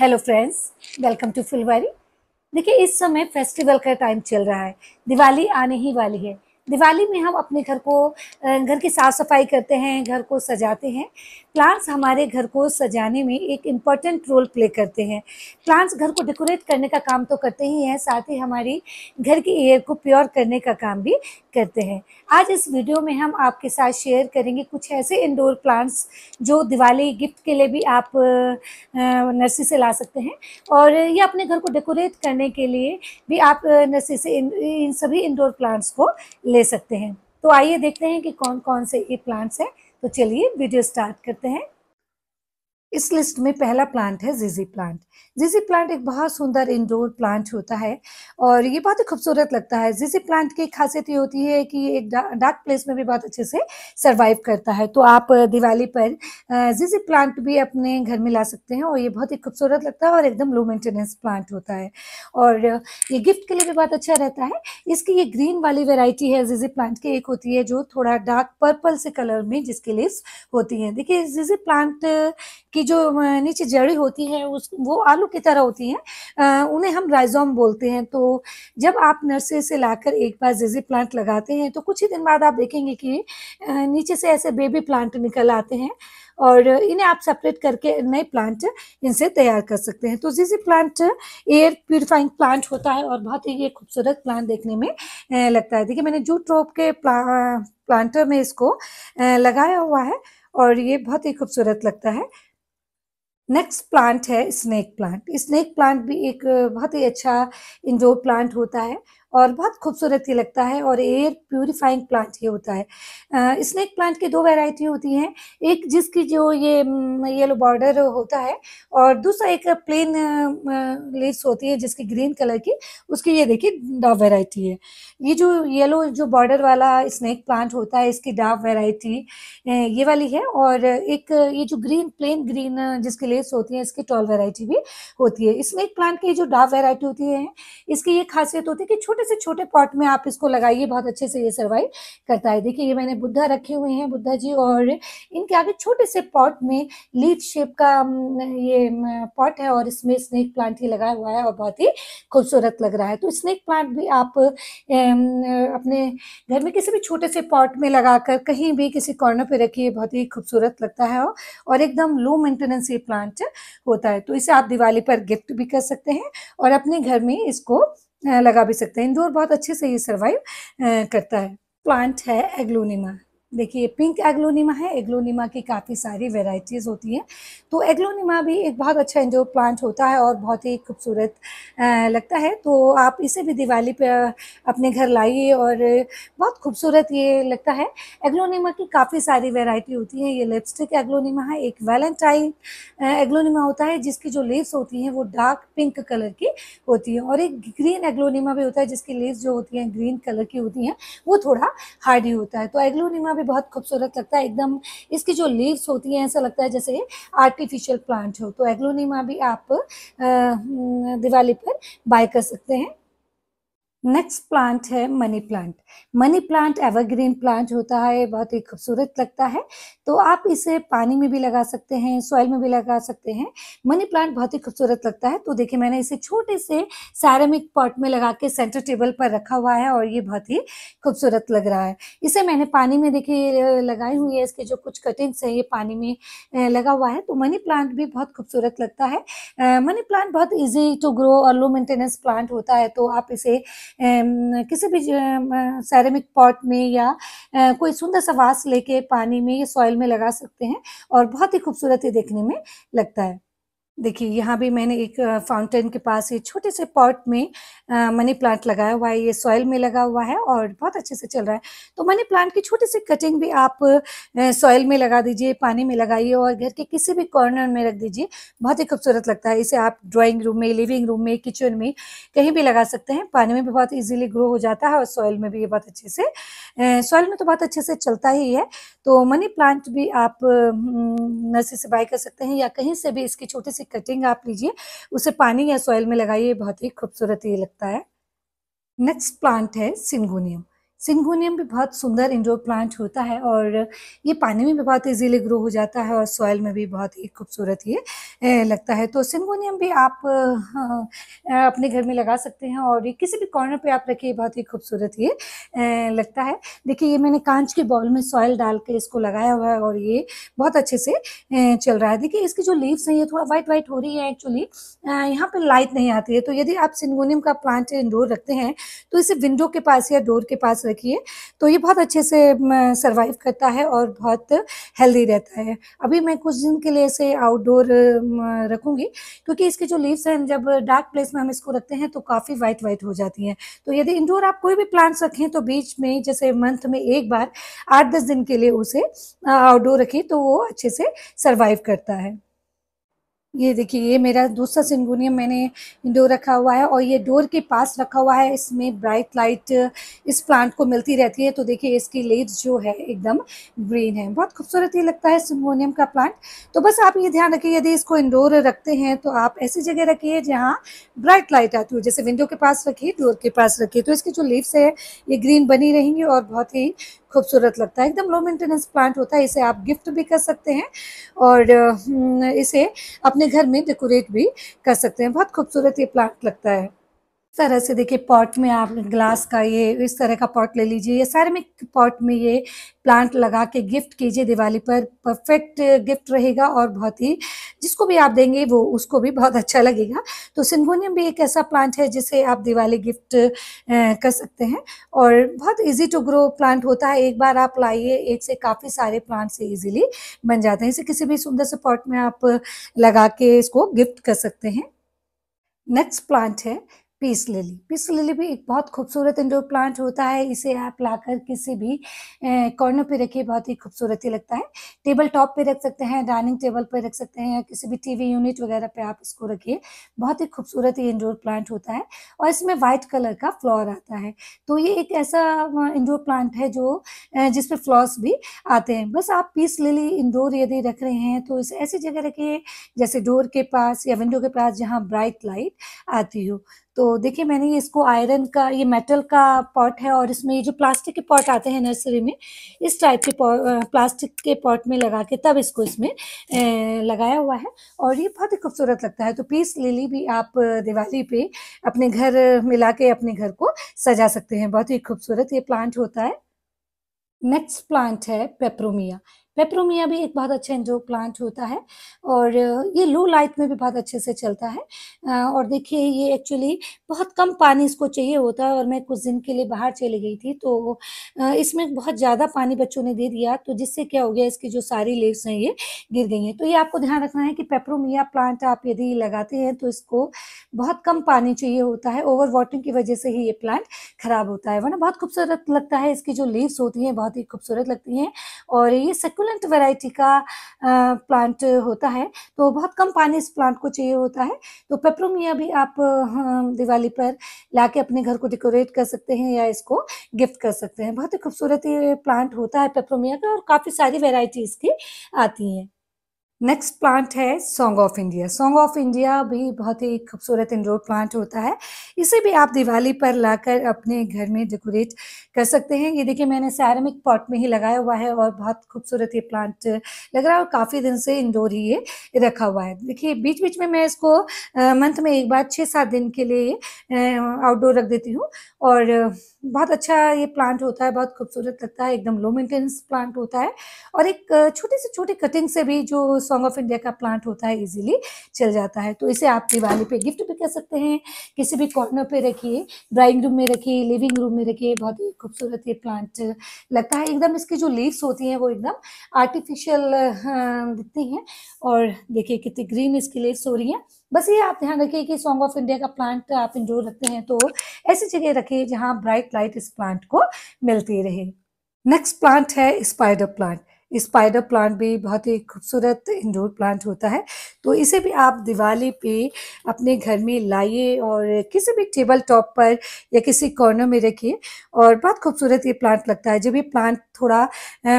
Hello friends welcome to Phulwari देखिए इस समय फेस्टिवल का टाइम चल रहा है दिवाली आने ही वाली है दिवाली में हम अपने घर को घर की साफ सफाई करते हैं घर को सजाते हैं प्लांट्स हमारे घर को सजाने में एक इम्पॉर्टेंट रोल प्ले करते हैं प्लांट्स घर को डेकोरेट करने का काम तो करते ही हैं साथ ही हमारी घर की एयर को प्योर करने का काम भी करते हैं आज इस वीडियो में हम आपके साथ शेयर करेंगे कुछ ऐसे इंडोर प्लांट्स जो दिवाली गिफ्ट के लिए भी आप नर्सरी से ला सकते हैं और ये अपने घर को डेकोरेट करने के लिए भी आप नर्सरी से इन, इन सभी इंडोर प्लांट्स को ले सकते हैं तो आइए देखते हैं कि कौन कौन से ये प्लांट्स हैं तो चलिए वीडियो स्टार्ट करते हैं इस लिस्ट में पहला प्लांट है जिजी प्लांट जिजी प्लांट एक बहुत सुंदर इंडोर प्लांट होता है और ये बहुत ही खूबसूरत लगता है जिजी प्लांट की खासियत ये होती है कि ये एक डार्क दा, प्लेस में भी बहुत अच्छे से सरवाइव करता है तो आप दिवाली पर जिजी प्लांट भी अपने घर में ला सकते हैं और ये बहुत ही खूबसूरत लगता है और एकदम लो मेंटेनेंस प्लांट होता है और ये गिफ्ट के लिए भी बहुत अच्छा रहता है इसकी ये ग्रीन वाली वेराइटी है जिजी प्लांट की एक होती है जो थोड़ा डार्क पर्पल से कलर में जिसके लिस्ट होती है देखिए जिजी प्लांट की जो नीचे जड़ी होती है उस वो आलू की तरह होती हैं उन्हें हम राइजोम बोलते हैं तो जब आप नर्सरी से लाकर एक बार जेजी प्लांट लगाते हैं तो कुछ ही दिन बाद आप देखेंगे कि नीचे से ऐसे बेबी प्लांट निकल आते हैं और इन्हें आप सेपरेट करके नए प्लांट इनसे तैयार कर सकते हैं तो जीजी प्लांट एयर प्योरीफाइंग प्लांट होता है और बहुत ही ये खूबसूरत प्लांट देखने में लगता है देखिए मैंने जूट ट्रोप के प्ला, प्लांटर में इसको लगाया हुआ है और ये बहुत ही खूबसूरत लगता है नेक्स्ट प्लांट है स्नेक प्लांट स्नेक प्लांट भी एक बहुत ही अच्छा इंडोर प्लांट होता है और बहुत खूबसूरत ही लगता है और एयर प्योरीफाइंग प्लांट ये होता है स्नेक प्लांट की दो वेराइटी होती हैं एक जिसकी जो ये येलो बॉर्डर होता है और दूसरा एक प्लेन लीव्स होती है जिसकी ग्रीन कलर की उसकी ये देखिए डाव वेराइटी है ये जो येलो जो बॉर्डर वाला स्नेक प्लांट होता है इसकी डाव वेराइटी ये वाली है और एक ये जो ग्रीन प्लेन ग्रीन जिसकी लेस होती है इसकी टॉल वेराइटी भी होती है स्नेक प्लांट की जो डाव वेराइटी होती है इसकी ये खासियत होती है कि छोटे से छोटे पॉट में आप इसको लगाइए बहुत अच्छे से ये सर्वाइव करता है देखिए ये मैंने बुद्धा रखे हुए हैं बुद्धा जी और इनके आगे छोटे से पॉट में लीच शेप का ये पॉट है और इसमें स्नेक प्लांट ही लगाया हुआ है और बहुत ही खूबसूरत लग रहा है तो स्नेक प्लांट भी आप अपने घर में किसी भी छोटे से पॉट में लगाकर कहीं भी किसी कॉर्नर पे रखिए बहुत ही खूबसूरत लगता है और एकदम लो मेंटेनेंस ये प्लांट होता है तो इसे आप दिवाली पर गिफ्ट भी कर सकते हैं और अपने घर में इसको लगा भी सकते हैं इंदौर बहुत अच्छे से ये सर्वाइव करता है प्लांट है एग्लोनिमा देखिए पिंक एग्लोनिमा है एग्लोनिमा की काफ़ी सारी वेराइटीज़ होती हैं तो एग्लोनिमा भी एक बहुत अच्छा इंडोर प्लांट होता है और बहुत ही खूबसूरत लगता है तो आप इसे भी दिवाली पर अपने घर लाइए और बहुत खूबसूरत ये लगता है एग्लोनिमा की काफ़ी सारी वेराइटी होती है ये लिपस्टिक एग्लोनिमा है एक वैलेंटाइन एग्लोनिमा होता है जिसकी जो लीव्स होती हैं वो डार्क पिंक कलर की होती हैं और एक ग्रीन एग्लोनिमा भी होता है जिसकी लीव्स जो होती हैं ग्रीन कलर की होती हैं वो थोड़ा हार्डी होता है तो एग्लोनिमा भी बहुत खूबसूरत लगता है एकदम इसकी जो लीव्स होती हैं ऐसा लगता है जैसे आर्टिफिशियल प्लांट हो तो एग्लोनीमा भी आप हम्म, दिवाली पर बाय कर सकते हैं नेक्स्ट प्लांट है money plant money plant evergreen plant होता है बहुत ही खूबसूरत लगता है तो आप इसे पानी में भी लगा सकते हैं सॉइल में भी लगा सकते हैं मनी प्लांट बहुत ही खूबसूरत लगता है तो देखिए मैंने इसे छोटे से सैरमिक पॉट में लगा के सेंटर टेबल पर रखा हुआ है और ये बहुत ही खूबसूरत लग रहा है इसे मैंने पानी में देखिए लगाई हुई है इसके जो कुछ कटिंग्स है ये पानी में लगा हुआ है तो मनी प्लांट भी बहुत खूबसूरत लगता है मनी प्लांट बहुत ईजी टू ग्रो और लो मेंटेनेंस प्लांट होता है तो आप इसे किसी भी सैरेमिक पॉट में या कोई सुंदर सा वास लेके पानी में या सॉइल में लगा सकते हैं और बहुत ही खूबसूरत ये देखने में लगता है देखिए यहाँ भी मैंने एक फाउंटेन के पास ये छोटे से पॉट में मनी प्लांट लगाया हुआ है ये सॉइल में लगा हुआ है और बहुत अच्छे से चल रहा है तो मनी प्लांट की छोटी सी कटिंग भी आप सॉइल में लगा दीजिए पानी में लगाइए और घर के किसी भी कॉर्नर में रख दीजिए बहुत ही खूबसूरत लगता है इसे आप ड्राइंग रूम में लिविंग रूम में किचन में कहीं भी लगा सकते हैं पानी में भी बहुत ईजिली ग्रो हो जाता है और सॉइल में भी ये बहुत अच्छे से सॉइल में तो बहुत अच्छे से चलता ही है तो मनी प्लांट भी आप हम्म, नर्सरी से बाय कर सकते हैं या कहीं से भी इसकी छोटी सी कटिंग आप लीजिए उसे पानी या सॉइल में लगाइए बहुत ही खूबसूरत ये लगता है सकता है नेक्स्ट प्लांट है सिंगोनियम सिंगोनियम भी बहुत सुंदर इंडोर प्लांट होता है और ये पानी में भी बहुत ईजीली ग्रो हो जाता है और सॉइल में भी बहुत ही खूबसूरत ये लगता है तो सिंगोनियम भी आप हाँ, अपने घर में लगा सकते हैं और ये किसी भी कॉर्नर पे आप रखिए बहुत ही खूबसूरत ये लगता है देखिए ये मैंने कांच के बॉल में सॉइल डाल के इसको लगाया हुआ है और ये बहुत अच्छे से चल रहा है देखिए इसकी जो लीव्स हैं ये थोड़ा वाइट वाइट हो रही है एक्चुअली यहाँ पर लाइट नहीं आती है तो यदि आप सिंगोनियम का प्लांट इंडोर रखते हैं तो इसे विंडो के पास या डोर के पास रखिए तो ये बहुत अच्छे से सर्वाइव करता है और बहुत हेल्दी रहता है अभी मैं कुछ दिन के लिए इसे आउटडोर रखूँगी क्योंकि इसके जो लीव्स हैं जब डार्क प्लेस में हम इसको रखते हैं तो काफ़ी वाइट वाइट हो जाती हैं तो यदि इंडोर आप कोई भी प्लांट्स रखें तो बीच में जैसे मंथ में एक बार आठ दस दिन के लिए उसे आउटडोर रखें तो वो अच्छे से सर्वाइव करता है ये देखिए ये मेरा दूसरा सिंगोनियम मैंने इंडोर रखा हुआ है और ये डोर के पास रखा हुआ है इसमें ब्राइट लाइट इस प्लांट को मिलती रहती है तो देखिए इसकी लेड्स जो है एकदम ग्रीन है बहुत खूबसूरत ये लगता है सिंगोनियम का प्लांट तो बस आप ये ध्यान रखिए यदि इसको इंडोर रखते हैं तो आप ऐसी जगह रखिए जहाँ ब्राइट लाइट आती हो जैसे विंडो के पास रखिए डोर के पास रखिए तो इसकी जो लीव्स है ये ग्रीन बनी रहेंगी और बहुत ही खूबसूरत लगता है एकदम लो मेंटेनेंस प्लांट होता है इसे आप गिफ्ट भी कर सकते हैं और हम्म, इसे अपने घर में डेकोरेट भी कर सकते हैं बहुत खूबसूरत ये प्लांट लगता है तरह से देखिए पॉट में आप ग्लास का ये इस तरह का पॉट ले लीजिए ये सारे में पॉट में ये प्लांट लगा के गिफ्ट कीजिए दिवाली पर परफेक्ट गिफ्ट रहेगा और बहुत ही जिसको भी आप देंगे वो उसको भी बहुत अच्छा लगेगा तो सिंगोनियम भी एक ऐसा प्लांट है जिसे आप दिवाली गिफ्ट कर सकते हैं और बहुत इजी टू ग्रो प्लांट होता है एक बार आप लाइए एक से काफ़ी सारे प्लांट से ईजिली बन जाते हैं इसे किसी भी सुंदर से पॉट में आप लगा के इसको गिफ्ट कर सकते हैं नेक्स्ट प्लांट है पीस लिली पीस लिली भी एक बहुत खूबसूरत इंडोर प्लांट होता है इसे आप लाकर किसी भी कॉर्नर पे रखिए बहुत ही खूबसूरत ही लगता है टेबल टॉप पे रख सकते हैं डाइनिंग टेबल पे रख सकते हैं या किसी भी टीवी यूनिट वगैरह पे आप इसको रखिए बहुत ही खूबसूरत ये इंडोर प्लांट होता है और इसमें वाइट कलर का फ्लॉर आता है तो ये एक ऐसा इंडोर प्लांट है जो जिसपे फ्लॉस भी आते हैं बस आप पीस लिली इनडोर यदि रख रहे हैं तो इस ऐसी जगह रखिए जैसे डोर के पास या विंडो के पास जहाँ ब्राइट लाइट आती हो तो देखिए मैंने इसको आयरन का ये मेटल का पॉट है और इसमें ये जो प्लास्टिक के पॉट आते हैं नर्सरी में इस टाइप के प्लास्टिक के पॉट में लगा के तब इसको इसमें लगाया हुआ है और ये बहुत ही खूबसूरत लगता है तो पीस लिली भी आप दिवाली पे अपने घर मिला के अपने घर को सजा सकते हैं बहुत ही खूबसूरत ये प्लांट होता है Next plant है eh, peperomia. पेपरोमिया भी एक बहुत अच्छा इंडोर प्लांट होता है और ये लो लाइट में भी बहुत अच्छे से चलता है और देखिए ये एक्चुअली बहुत कम पानी इसको चाहिए होता है और मैं कुछ दिन के लिए बाहर चली गई थी तो इसमें बहुत ज़्यादा पानी बच्चों ने दे दिया तो जिससे क्या हो गया इसकी जो सारी लेव्स हैं ये गिर गई हैं तो ये आपको ध्यान रखना है कि पेपरोमिया प्लांट आप यदि लगाते हैं तो इसको बहुत कम पानी चाहिए होता है ओवर वाटरिंग की वजह से ही ये प्लांट खराब होता है वरना बहुत खूबसूरत लगता है इसकी जो लीव्स होती हैं बहुत ही खूबसूरत लगती हैं और ये सेकुलर सकुलेंट वैरायटी का प्लांट होता है तो बहुत कम पानी इस प्लांट को चाहिए होता है तो पेपरोमिया भी आप दिवाली पर ला के अपने घर को डेकोरेट कर सकते हैं या इसको गिफ्ट कर सकते हैं बहुत ही खूबसूरत ये प्लांट होता है पेपरोमिया का और काफ़ी सारी वेराइटी इसकी आती हैं नेक्स्ट प्लांट है song of India song of India भी बहुत ही खूबसूरत इंडोर प्लांट होता है इसे भी आप दिवाली पर लाकर अपने घर में डेकोरेट कर सकते हैं ये देखिए मैंने सैरमिक पॉट में ही लगाया हुआ है और बहुत खूबसूरत ये प्लांट लग रहा है और काफ़ी दिन से इंडोर ही ये रखा हुआ है देखिए बीच बीच में मैं इसको मंथ में एक बार छः सात दिन के लिए आउटडोर रख देती हूँ और बहुत अच्छा ये प्लांट होता है बहुत खूबसूरत लगता है एकदम लो मेंटेनेंस प्लांट होता है और एक छोटी से छोटी कटिंग से भी जो सॉन्ग ऑफ इंडिया का प्लांट होता है इजीली चल जाता है तो इसे आप दिवाली पे गिफ्ट भी कर सकते हैं किसी भी कॉर्नर पे रखिए ड्राइंग रूम में रखिए लिविंग रूम में रखिए बहुत ही खूबसूरत ये प्लांट लगता है एकदम इसकी जो लीव्स होती हैं वो एकदम आर्टिफिशियल हाँ, दिखती हैं और देखिए कितनी ग्रीन इसकी लीव्स हो रही हैं बस ये आप ध्यान रखिए कि सॉन्ग ऑफ इंडिया का प्लांट आप इंडोर रखते हैं तो ऐसी जगह रखिए जहाँ ब्राइट लाइट इस प्लांट को मिलती रहे नेक्स्ट प्लांट है स्पाइडर प्लांट स्पाइडर प्लांट भी बहुत ही खूबसूरत इंडोर प्लांट होता है तो इसे भी आप दिवाली पे अपने घर में लाइए और किसी भी टेबल टॉप पर या किसी कॉर्नर में रखिए और बहुत खूबसूरत ये प्लांट लगता है जब ये प्लांट थोड़ा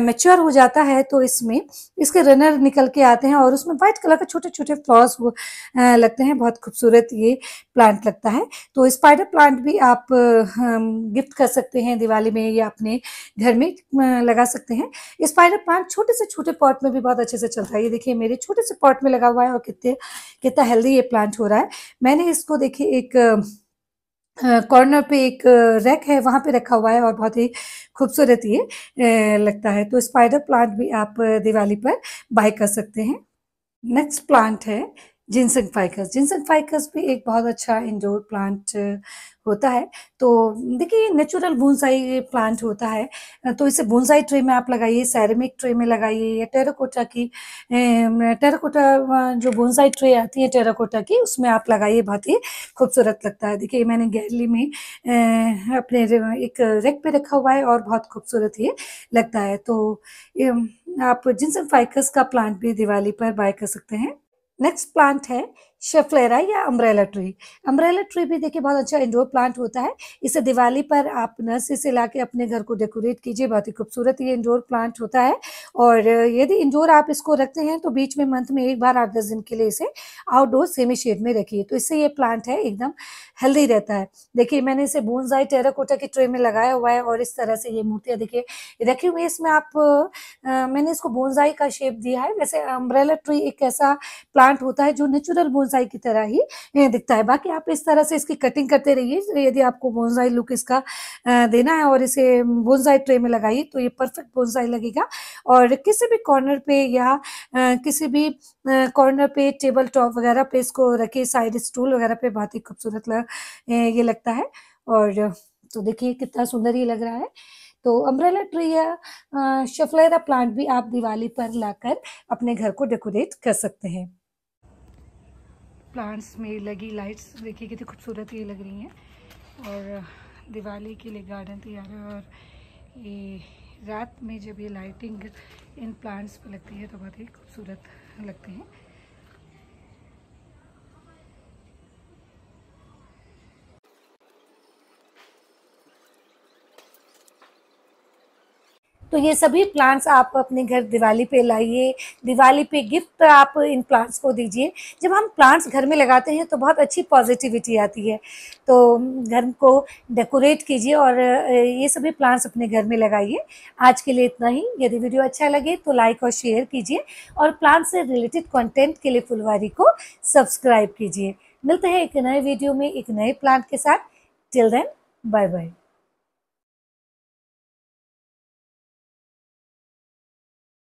मेच्योर हो जाता है तो इसमें इसके रनर निकल के आते हैं और उसमें वाइट कलर के छोटे छोटे फ्लॉर्स लगते हैं बहुत खूबसूरत ये प्लांट लगता है तो स्पाइडर प्लांट भी आप गिफ्ट कर सकते हैं दिवाली में या अपने घर में लगा सकते हैं स्पाइडर प्लांट छोटे से छोटे पॉट में भी बहुत अच्छे से चलता है ये देखिए मेरे छोटे से पॉट में लगा हुआ है और कितने कितना हेल्दी ये प्लांट हो रहा है मैंने इसको देखिए एक कॉर्नर पे एक रैक है वहाँ पे रखा हुआ है और बहुत ही खूबसूरत ये लगता है तो स्पाइडर प्लांट भी आप दिवाली पर बाय कर सकते हैं नेक्स्ट प्लांट है जिनसंग फाइकस जिनसंग फाइकस भी एक बहुत अच्छा इंडोर प्लांट uh, होता है तो देखिए नेचुरल बोनसाई प्लांट होता है तो इसे बोनसाई ट्रे में आप लगाइए सैरमिक ट्रे में लगाइए या टेराकोटा की टेराकोटा जो बोनसाई ट्रे आती है टेराकोटा की उसमें आप लगाइए बहुत ही खूबसूरत लगता है देखिए मैंने गैलरी में अपने एक रेक पे रखा हुआ है और बहुत खूबसूरत ये लगता है तो आप जिनसंग फाइकस का प्लांट भी दिवाली पर बाय कर सकते हैं नेक्स्ट प्लांट है शेफलेरा या अम्ब्रेला ट्री अम्ब्रेला ट्री भी देखिए बहुत अच्छा इंडोर प्लांट होता है इसे दिवाली पर आप नर्सरी से ला अपने घर को डेकोरेट कीजिए बहुत ही खूबसूरत ये इंडोर प्लांट होता है और यदि इंडोर आप इसको रखते हैं तो बीच में मंथ में एक बार आठ दस दिन के लिए इसे आउटडोर सेमी शेड में रखिए तो इससे ये प्लांट है एकदम हेल्दी रहता है देखिए मैंने इसे बोनजाई टेराकोटा की ट्रे में लगाया हुआ है और इस तरह से ये मूर्तियाँ देखिए रखी हुई है इसमें आप मैंने इसको बोनजाई का शेप दिया है वैसे अम्ब्रेला ट्री एक ऐसा प्लांट होता है जो नेचुरल बोन बोनसाई की तरह ही दिखता है बाकी आप इस तरह से इसकी कटिंग करते रहिए यदि आपको बोनसाई लुक इसका देना है और इसे बोनसाई ट्रे में लगाइए तो ये परफेक्ट बोनसाई लगेगा और किसी भी कॉर्नर पे या किसी भी कॉर्नर पे टेबल टॉप वगैरह पे इसको रखिए साइड स्टूल वगैरह पे बहुत ही खूबसूरत लग ये लगता है और तो देखिए कितना सुंदर ये लग रहा है तो अम्ब्रेला ट्री या शफलेरा प्लांट भी आप दिवाली पर लाकर अपने घर को डेकोरेट कर सकते हैं प्लांट्स में लगी लाइट्स देखिए कितनी खूबसूरत ये लग रही हैं और दिवाली के लिए गार्डन तैयार है और ये रात में जब ये लाइटिंग इन प्लांट्स पे लगती है तो बहुत ही खूबसूरत लगते हैं तो ये सभी प्लांट्स आप अपने घर दिवाली पे लाइए दिवाली पे गिफ्ट आप इन प्लांट्स को दीजिए जब हम प्लांट्स घर में लगाते हैं तो बहुत अच्छी पॉजिटिविटी आती है तो घर को डेकोरेट कीजिए और ये सभी प्लांट्स अपने घर में लगाइए आज के लिए इतना ही यदि वीडियो अच्छा लगे तो लाइक और शेयर कीजिए और प्लांट्स से रिलेटेड कॉन्टेंट के लिए फुलवारी को सब्सक्राइब कीजिए मिलते हैं एक नए वीडियो में एक नए प्लांट के साथ टिल देन बाय बाय